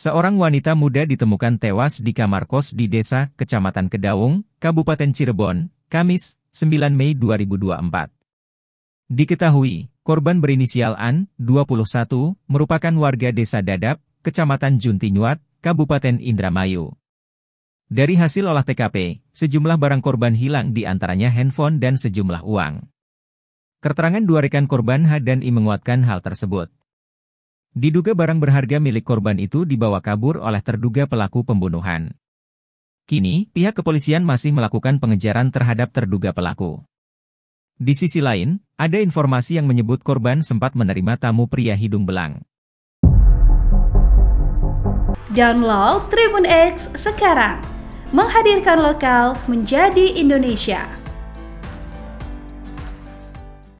Seorang wanita muda ditemukan tewas di kamar kos di desa Kecamatan Kedaung, Kabupaten Cirebon, Kamis, 9 Mei 2024. Diketahui, korban berinisial An, 21, merupakan warga desa Dadap, Kecamatan Juntinyuat, Kabupaten Indramayu. Dari hasil olah TKP, sejumlah barang korban hilang di antaranya handphone dan sejumlah uang. Keterangan dua rekan korban H dan I menguatkan hal tersebut. Diduga barang berharga milik korban itu dibawa kabur oleh terduga pelaku pembunuhan. Kini, pihak kepolisian masih melakukan pengejaran terhadap terduga pelaku. Di sisi lain, ada informasi yang menyebut korban sempat menerima tamu pria hidung belang. Download Tribun X sekarang, menghadirkan lokal menjadi Indonesia.